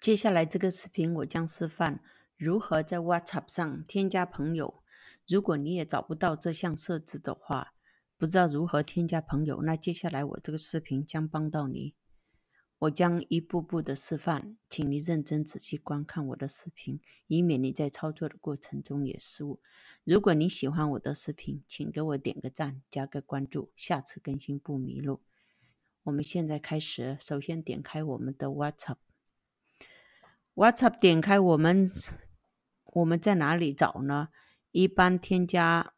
接下来这个视频我将示范如何在 WhatsApp 上添加朋友。如果你也找不到这项设置的话，不知道如何添加朋友，那接下来我这个视频将帮到你。我将一步步的示范，请你认真仔细观看我的视频，以免你在操作的过程中也失误。如果你喜欢我的视频，请给我点个赞，加个关注，下次更新不迷路。我们现在开始，首先点开我们的 WhatsApp。WhatsApp 点开，我们我们在哪里找呢？一般添加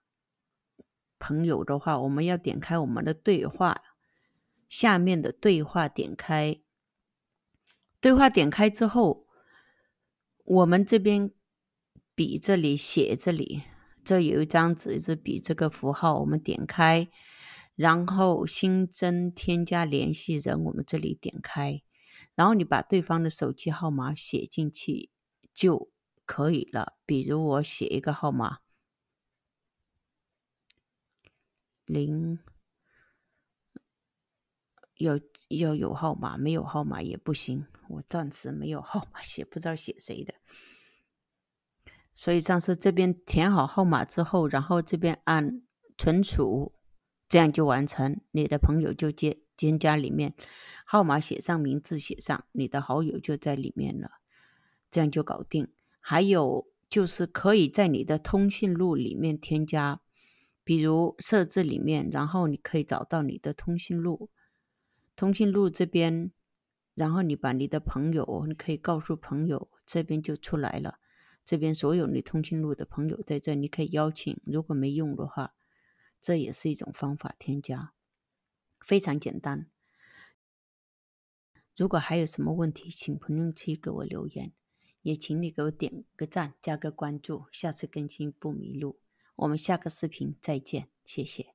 朋友的话，我们要点开我们的对话，下面的对话点开，对话点开之后，我们这边笔这里写这里，这有一张纸一支笔这个符号，我们点开，然后新增添加联系人，我们这里点开。然后你把对方的手机号码写进去就可以了。比如我写一个号码，零，要要有号码，没有号码也不行。我暂时没有号码写，不知道写谁的。所以，上次这边填好号码之后，然后这边按存储，这样就完成。你的朋友就接。添加里面号码写上，名字写上，你的好友就在里面了，这样就搞定。还有就是可以在你的通讯录里面添加，比如设置里面，然后你可以找到你的通讯录，通讯录这边，然后你把你的朋友，你可以告诉朋友，这边就出来了。这边所有你通讯录的朋友在这你可以邀请，如果没用的话，这也是一种方法添加。非常简单。如果还有什么问题，请评论区给我留言，也请你给我点个赞，加个关注，下次更新不迷路。我们下个视频再见，谢谢。